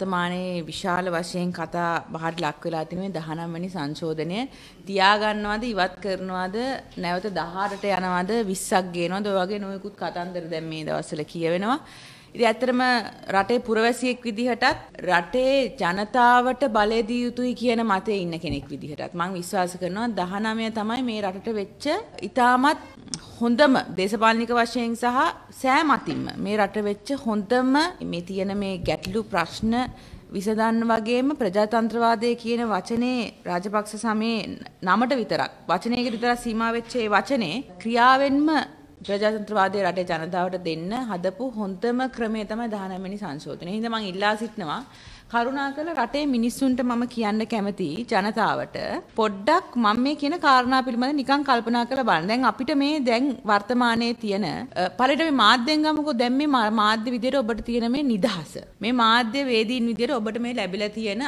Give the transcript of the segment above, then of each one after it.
වර්තමානයේ විශාල වශයෙන් කතා බහට ලක් වෙලා තින මේ 19 වෙනි සංශෝධනය තියාගන්නවද ඉවත් කරනවද නැවත 18ට යනවද 20ක් ගේනවද ඔය වගේ නොයෙකුත් කතන්දර දැන් මේ දවස්වල කියවෙනවා ඉතින් ඇත්තටම රටේ පුරවැසියෙක් විදිහටත් රටේ ජනතාවට බලය දිය යුතුයි කියන මතේ ඉන්න කෙනෙක් විදිහටත් මම විශ්වාස කරනවා 19 තමයි මේ රටට වෙච්ච ඉතාමත් හොඳම දේශපාලනික වශයෙන් සහ සෑමතින්ම මේ රට වෙච්ච හොඳම මේ තියෙන මේ ගැටලු ප්‍රශ්න විසඳන්න වගේම ප්‍රජාතන්ත්‍රවාදය කියන වචනේ රාජපක්ෂ සමයේ නමට විතරක් වචනයකට විතරක් සීමා වෙච්ච ඒ වචනේ ක්‍රියාවෙන්ම ප්‍රජාතන්ත්‍රවාදයේ රටේ ජනතාවට දෙන්න හදපු හොඳම ක්‍රමය තමයි 19 වෙනි සංශෝධනය. හින්දා මම ඉල්ලා සිටිනවා කරුණාකර රටේ මිනිස්සුන්ට මම කියන්න කැමතියි ජනතාවට පොඩ්ඩක් මම මේ කියන කාරණා පිළිබඳ නිකන් කල්පනා කරලා බලන්න. දැන් අපිට මේ දැන් වර්තමානයේ තියෙන පළට මේ මාධ්‍යෙන් ගමුකෝ දැන් මේ මාධ්‍ය විදියට ඔබට තියෙන මේ නිදහස. මේ මාධ්‍ය වේදීන් විදියට ඔබට මේ ලැබිලා තියෙන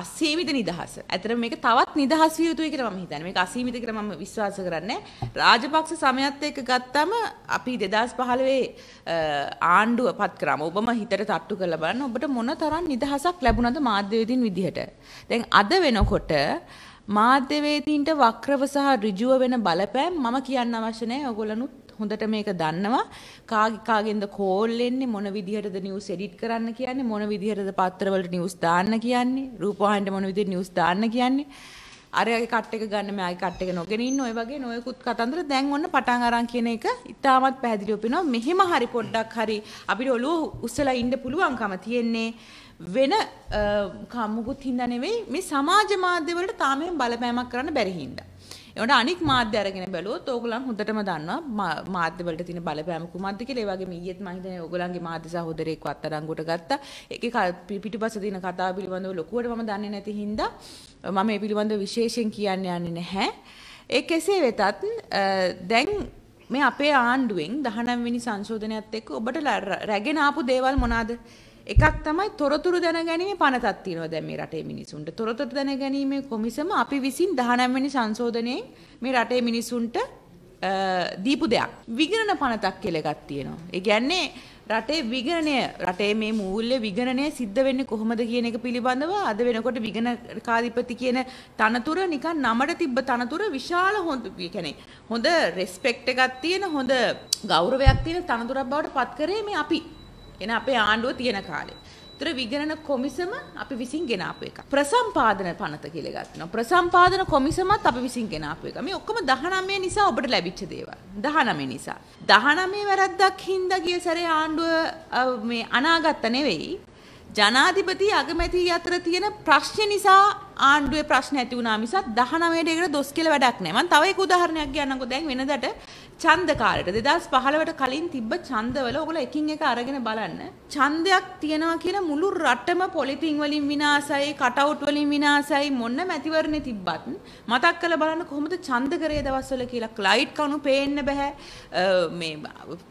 අසීමිත නිදහස. ඇතර මේක තවත් නිදහස් විය යුතුයි කියලා මම හිතන්නේ. මේක අසීමිත කියලා මම විශ්වාස කරන්නේ. රාජපක්ෂ සමයත් එක්ක ගත්තම අපි 2015 ආණ්ඩුව පත් කරාම ඔබම හිතට තට්ටු කරලා බලන්න ඔබට මොන තරම් නිදහසක් ලැබුණද මාධ්‍ය වේදින් විදිහට. දැන් අද වෙනකොට මාධ්‍යවේදීන්ට වක්‍රව සහ ඍජුව වෙන බලපෑම් මම කියන්න අවශ්‍ය නැහැ. ඔයගොල්ලනුත් හොඳට මේක දන්නවා කාගෙන්ද කෝල් එන්නේ මොන විදිහටද නිවුස් එඩිට් කරන්න කියන්නේ මොන විදිහටද පත්තරවලට නිවුස් දාන්න කියන්නේ රූපවාහිනියට මොන විදිහට නිවුස් දාන්න කියන්නේ අරයාගේ කට් එක ගන්න මෙයාගේ කට් එක නොගෙන ඉන්න ඔය වගේ නොයෙකුත් කතන්දර දැන් ඔන්න පටන් අරන් කියන එක ඉතාමත් පැහැදිලිව පේනවා මෙහෙම හරි පොඩ්ඩක් හරි අපිට ඔළුව උස්සලා ඉන්න පුළුවන්කම තියෙන්නේ වෙන කම්මුකුත් හින්දා නෙවෙයි මේ සමාජ මාධ්‍යවලට තාමයෙන් බලපෑමක් කරන්න බැරි හින්දා එවට අනික් මාධ්‍ය අරගෙන බැලුවොත් ඕගොල්ලන් හොඳටම දන්නවා මාධ්‍ය වලට තියෙන බලපෑම කුමක්ද කියලා. ඒ වගේම ඊයේත් මම හිතන්නේ ඕගොල්ලන්ගේ මාධ්‍ය සහෝදරයෙක් අත්අඩංගුවට ගත්තා. ඒකේ පිටිපස්ස තියෙන කතා පිළිබඳව ලොකුවට මම දන්නේ නැති හින්දා මම මේ පිළිබඳව විශේෂයෙන් කියන්න යන්නේ නැහැ. ඒ කෙසේ වෙතත් දැන් මේ අපේ ආණ්ඩුවෙන් 19 වෙනි සංශෝධනයත් එක්ක ඔබට රැගෙන ආපු දේවල් මොනවාද? එකක් තමයි තොරතුරු දැනගැනීමේ පනතක් තියෙනවා දැන් මේ රටේ මිනිසුන්ට. තොරතුරු දැනගැනීමේ කොමිසම අපි විසින් 19 වෙනි සංශෝධනයෙන් මේ රටේ මිනිසුන්ට දීපු දෙයක්. විගණන පනතක් කියලා එකක් තියෙනවා. ඒ කියන්නේ රටේ විගණනය රටේ මේ මූල්‍ය විගණනය සිද්ධ වෙන්නේ කොහොමද කියන එක පිළිබඳව අද වෙනකොට විගණකාධිපති කියන තනතුර නිකන් නමට තිබ්බ තනතුර විශාල හොඳ කියන්නේ හොඳ රෙස්පෙක්ට් එකක් තියෙන හොඳ ගෞරවයක් තියෙන තනතුරක් බවට පත් කරේ මේ අපි එන අපේ ආණ්ඩුව තියෙන කාලේ. ඒතර විගණන කොමිසම අපි විසින් ගෙනාපු එක. ප්‍රසම්පාදන පනත කියලා ගන්නවා. ප්‍රසම්පාදන කොමිසමත් අපි විසින් ගෙනාපු එක. මේ ඔක්කොම 19 නිසා ඔබට ලැබිච්ච දේවල්. 19 නිසා. 19 වැරද්දක් හින්දා ගිය සැරේ ආණ්ඩුව මේ අනාගත්ත නෙවෙයි. ජනාධිපති අගමැති අතර තියෙන ප්‍රශ්න නිසා ආණ්ඩුවේ ප්‍රශ්න ඇති වුණා මිසක් 19 ඩේකට දොස් කියලා වැඩක් නැහැ. මම තව එක උදාහරණයක් කියන්නකෝ දැන් වෙනදට ඡන්ද කාලෙට 2015ට කලින් තිබ්බ ඡන්දවල ඔයගොල්ලෝ එකින් එක අරගෙන බලන්න. ඡන්දයක් තියනවා කියලා මුළු රටම පොලිතින් වලින් විනාසයි, කටවුට් වලින් විනාසයි මොන මැතිවරණේ තිබ්බත් මතක් කරලා බලන්න කොහොමද ඡන්ද කරේ දවස්වල කියලා ක්ලයිට් කණු පේන්න බෑ. මේ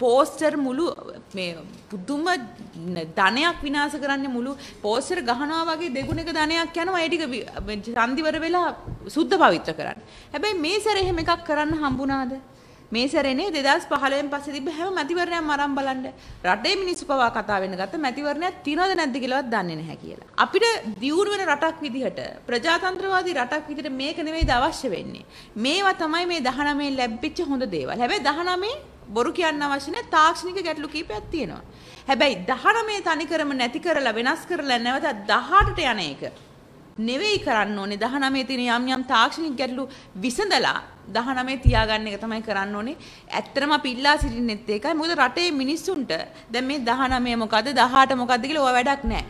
පෝස්ටර් මුළු මේ පුදුම ධනයක් විනාශ කරන්නේ මුළු පෝස්ටර් ගහනවා වගේ දෙගුණක ධනයක් යනවා ඒ ටික ඡන්දිවර වෙලා සුද්ධ පවිත්‍ර කරන්න. හැබැයි මේ සැරේ එහෙම එකක් කරන්න හම්බුණාද? මේ සැරේනේ 2015න් පස්සේ තිබ්බ හැම මැතිවරණයක්ම අරන් බලන්න රටේ මිනිස්සු පවා කතා වෙන්න ගත්ත මැතිවරණයක් තියනවද නැද්ද කියලාවත් දන්නේ නැහැ කියලා. අපිට දියුණු වෙන රටක් විදිහට ප්‍රජාතන්ත්‍රවාදී රටක් විදිහට මේක නෙවෙයිද අවශ්‍ය වෙන්නේ. මේවා තමයි මේ 19 ලැබිච්ච හොඳ දේවල්. හැබැයි 19 බොරු කියන්න අවශ්‍ය නැහැ තාක්ෂණික ගැටලු කීපයක් තියෙනවා. හැබැයි 19 තනිකරම නැති කරලා වෙනස් කරලා නැවත 18ට යන එක නෙවෙයි කරන්න ඕනේ 19 තියෙන යම් යම් තාක්ෂණික ගැටලු විසඳලා දහනමේ තියාගන්න එක තමයි කරන්න ඕනේ. ඇත්තටම අපි ඉල්ලා සිටින්නෙත් ඒකයි. මොකද රටේ මිනිස්සුන්ට දැන් මේ 19 මොකද්ද 18 මොකද්ද කියලා ඕවා වැඩක් නැහැ.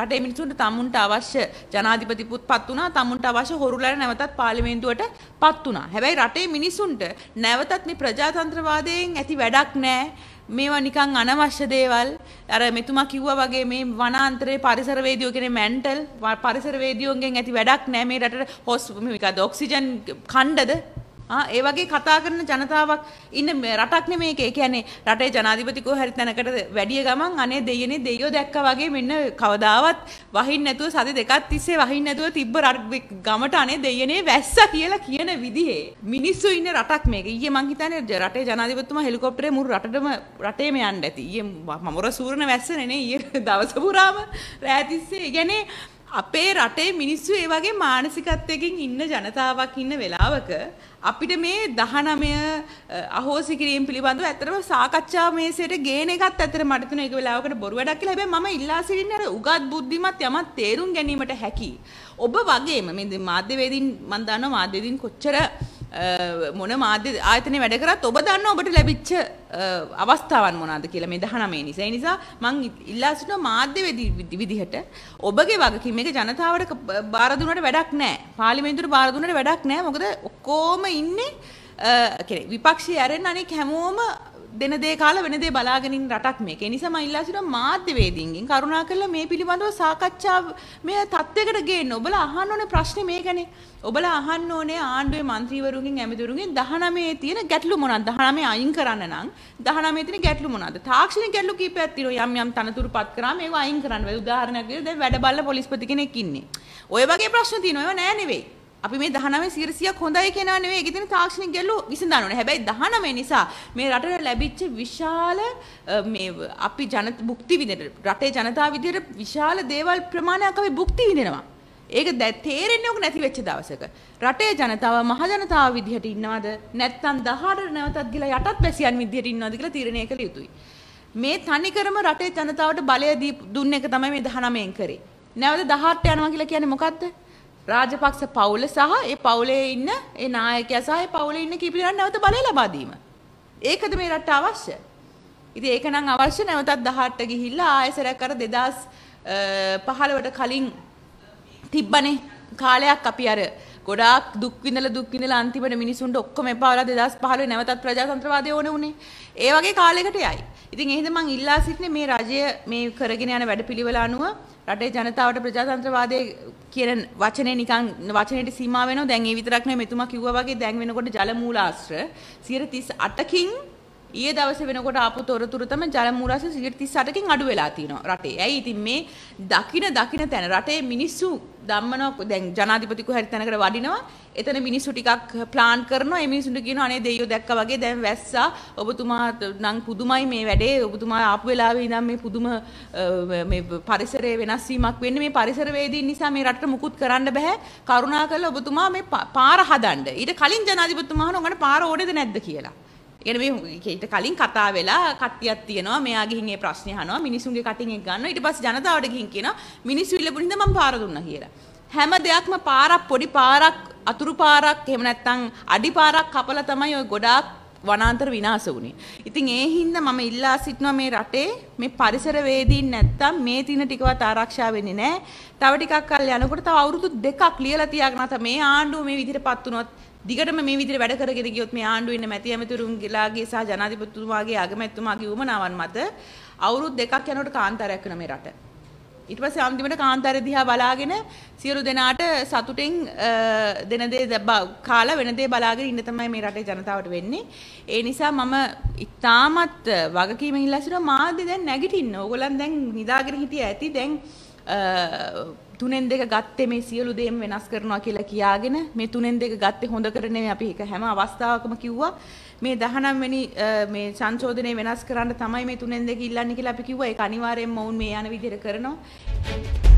රටේ මිනිස්සුන්ට තමුන්ට අවශ්‍ය ජනාධිපති පුත්පත් වුණා, තමුන්ට අවශ්‍ය හොරුලා නැවතත් පාර්ලිමේන්තුවට පත් වුණා. හැබැයි රටේ මිනිස්සුන්ට නැවතත් මේ ප්‍රජාතන්ත්‍රවාදයෙන් ඇති වැඩක් නැහැ. මේවා නිකන් අනවශ්‍ය දේවල් අර මෙතුමා කිව්වා වගේ මේ වනාන්තරයේ පරිසරවේදියෝ කියන්නේ මෙන්ටල් පරිසරවේදියෝගෙන් ඇති වැඩක් නැහැ මේ රටට හොස් මේකද ඔක්සිජන් ඛණ්ඩද ඒ වගේ කතා කරන ජනතාවක් ඉන්න රටක් නෙමේක. ඒ කියන්නේ රටේ ජනාධිපතිකෝ හරි තැනකට වැඩිය ගමන් අනේ දෙයනේ දෙයියෝ දැක්කා වගේ මෙන්න කවදාවත් වහින්න නැතුව සති දෙකක් තිස්සේ වහින්න නැතුව තිබ්බ ගමට අනේ දෙයනේ වැස්සා කියලා කියන විදිහේ මිනිස්සු ඉන්න රටක් මේක. ඊයේ මං හිතන්නේ රටේ ජනාධිපතිතුමා හෙලිකොප්ටරේ මුළු රටටම රටේම යන්න ඇති. ඊයේ මමර සූරණ වැස්සනේ නේ ඊයේ දවස පුරාම රෑ තිස්සේ. ඒ කියන්නේ අපේ රටේ මිනිස්සු ඒ වගේ මානසිකත්වයකින් ඉන්න ජනතාවක් ඉන්න වෙලාවක අපිට මේ 19 අහෝසි කිරීම පිළිබඳව ඇත්තටම සාකච්ඡා මේසෙට ගේන එකත් ඇත්තට මට තුන එක වෙලාවකට බොරු වැඩක් කියලා. හැබැයි මම ඉල්ලා සිටින්නේ අර උගත් බුද්ධිමත් යමක් තේරුම් ගැනීමට හැකි. ඔබ වගේම මේ මාධ්‍යවේදීන් මම දන්නවා මාධ්‍යවේදීන් කොච්චර මොන මාධ්‍ය ආයතනය වැඩ කරත් ඔබ දන්න ඔබට ලැබිච්ච අවස්ථාවන් මොනවාද කියලා මේ 19 නිසා. ඒ නිසා මං ඉල්ලා සිටින මාධ්‍ය විදිහට ඔබගේ වගකීම එක ජනතාවට බාර දුන්නට වැඩක් නැහැ. පාර්ලිමේන්තුවට බාර දුන්නට වැඩක් නැහැ. මොකද ඔක්කොම ඉන්නේ විපක්ෂයේ ඇරෙන්න අනෙක් හැමෝම දෙන දේ කාලා වෙන දේ බලාගෙන ඉන්න රටක් මේක. ඒ නිසා මම ඉල්ලා සිටිනවා මාධ්‍යවේදීන්ගෙන් කරුණා කරලා මේ පිළිබඳව සාකච්ඡා මේ තත්ත්වයකට ගේන්න. ඔබලා අහන්න ඕනේ ප්‍රශ්නේ මේකනේ. ඔබලා අහන්න ඕනේ ආණ්ඩුවේ මන්ත්‍රීවරුන්ගෙන් ඇමතිවරුන්ගෙන් 19 තියෙන ගැටලු මොනවද? 19 අයින් කරන්න නම් 19 තියෙන ගැටලු මොනවද? තාක්ෂණික ගැටලු කීපයක් තියෙනවා. යම් යම් තනතුරු පත් කරාම ඒවා අයින් කරන්න බැහැ. උදාහරණයක් විදිහට දැන් වැඩ බලලා පොලිස්පති කෙනෙක් ඉන්නේ. ඔය වගේ ප්‍රශ්න තියෙනවා. ඒවා නෑ නෙවෙයි. අපි මේ 19 100ක් හොඳයි කියනවා නෙවෙයි ඒකේ තියෙන තාක්ෂණික ගැටලු විසඳන්න ඕනේ. හැබැයි 19 නිසා මේ රටට ලැබිච්ච විශාල මේ අපි ජන භුක්ති විඳින රටේ ජනතාව විදිහට විශාල දේවල් ප්‍රමාණයක් අපි භුක්ති විඳිනවා. ඒක තේරෙන්නේ ඕක නැති වෙච්ච දවසක. රටේ ජනතාව මහ ජනතාව විදිහට ඉන්නවද නැත්නම් 18ට නැවතත් ගිලා යටත් බැසියන් විදිහට ඉන්නවද කියලා තීරණය කළ යුතුයි. මේ තනිකරම රටේ ජනතාවට බලය දුන්න එක තමයි මේ 19න් කරේ. නැවත 18ට යනවා කියලා කියන්නේ මොකද්ද? රාජපක්ෂ පවුල සහ ඒ පවුලේ ඉන්න ඒ නායකයා සහ ඒ පවුලේ ඉන්න කීප දෙනා නැවත බලය ලබා දීම. ඒකද මේ රටට අවශ්‍ය. ඉතින් ඒක නම් අවශ්‍ය නැවතත් 18ට ගිහිල්ලා ආයෙසරක් අර 2015ට කලින් තිබ්බනේ කාලයක් අපි අර ගොඩාක් දුක් විඳලා දුක් විඳලා අන්තිමට මිනිසුන්ට ඔක්කොම එපා වෙලා 2015 නැවතත් ප්‍රජාතන්ත්‍රවාදය ඕනේ උනේ. ඒ වගේ කාලයකට යයි. ඉතින් එහෙද මං ඉල්ලා සිටින්නේ මේ රජය මේ කරගෙන යන වැඩපිළිවෙල අනුව රටේ ජනතාවට ප්‍රජාතන්ත්‍රවාදය කියන වචනේ නිකන් වචනයට සීමා වෙනවා. දැන් ඒ විතරක් නෙවෙයි මෙතුමා කිව්වා වගේ දැන් වෙනකොට ජල මූලාශ්‍ර 138කින් ඊයේ දවසේ වෙනකොට ආපු තොරතුරු තමයි ජල මූලාශ්‍ර 138කින් අඩු වෙලා තියෙනවා රටේ. ඇයි ඉතින් මේ දකින දකින තැන රටේ මිනිස්සු දම්මනවා දැන් ජනාධිපතිකු හරි තැනකට වඩිනවා එතන මිනිස්සු ටිකක් ප්ලාන් කරනවා ඒ මිනිස්සුන්ට කියනවා අනේ දෙයියෝ දැක්කා වගේ දැන් වැස්සා ඔබතුමා නම් පුදුමයි මේ වැඩේ ඔබතුමා ආපු වෙලාවේ ඉඳන් මේ පුදුම මේ පරිසරයේ වෙනස් වීමක් වෙන්නේ මේ පරිසරවේදීන් නිසා මේ රටට මුකුත් කරන්න බෑ කරුණාකරලා ඔබතුමා මේ පාර හදන්න ඊට කලින් ජනාධිපතිතුමා අහනවා උගන්න පාර ඕනේද නැද්ද කියලා එකන මේ හෙට කලින් කතා වෙලා කට්ටියක් තියෙනවා මෙයා ගිහින් ඒ ප්‍රශ්නේ අහනවා මිනිසුන්ගේ කටින් එක ගන්නවා ඊට පස්සේ ජනතාවට ගිහින් කියනවා මිනිස්සු ඉල්ලපු නිසා මම පාර දුන්නා කියලා. හැම දෙයක්ම පාරක් පොඩි පාරක් අතුරු පාරක් එහෙම නැත්නම් අඩි පාරක් කපලා තමයි ওই ගොඩාක් වනාන්තර විනාශ වුණේ. ඉතින් ඒ හින්දා මම ඉල්ලා සිටිනවා මේ රටේ මේ පරිසරවේදීන් නැත්තම් මේ තින ටිකවත් ආරක්ෂා වෙන්නේ නැහැ. තව ටිකක් කල් යනකොට තව අවුරුදු දෙකක් ලියලා තියාගෙන අත මේ ආණ්ඩුව මේ විදිහටපත් වුණොත් දිගටම මේ විදිහට වැඩ කරගෙන ගියොත් මේ ආණ්ඩුවේ ඉන්න මැති ඇමතිවරුන්ගේලාගේ සහ ජනාධිපතිතුමාගේ අගමැතිතුමාගේ උමනාවන් මත අවුරුදු දෙකක් යනකොට කාන්තාරයක් වෙන මේ රට. ඊට පස්සේ අන්තිමට කාන්තාරය දිහා බලාගෙන සියලු දෙනාට සතුටෙන් දෙන දේ කාලා වෙන දේ බලාගෙන ඉන්න තමයි මේ රටේ ජනතාවට වෙන්නේ. ඒ නිසා මම ඉතාමත් වගකීමෙන් ඉල්ලා සිටිනවා මාදි දැන් නැගිටින්න. ඕගොල්ලන් දැන් නිදාගෙන හිටිය ඇති දැන් තුනෙන් දෙක ගත්තේ මේ සියලු දේම වෙනස් කරනවා කියලා කියාගෙන මේ තුනෙන් දෙක ගත්තේ හොඳ කරන්නේ අපි ඒක හැම අවස්ථාවකම කිව්වා මේ 19 වෙනි මේ සංශෝධනය වෙනස් කරන්න තමයි මේ තුනෙන් දෙක ඉල්ලන්නේ කියලා අපි කිව්වා ඒක අනිවාර්යයෙන්ම වුන් මේ යන විදිහට කරනවා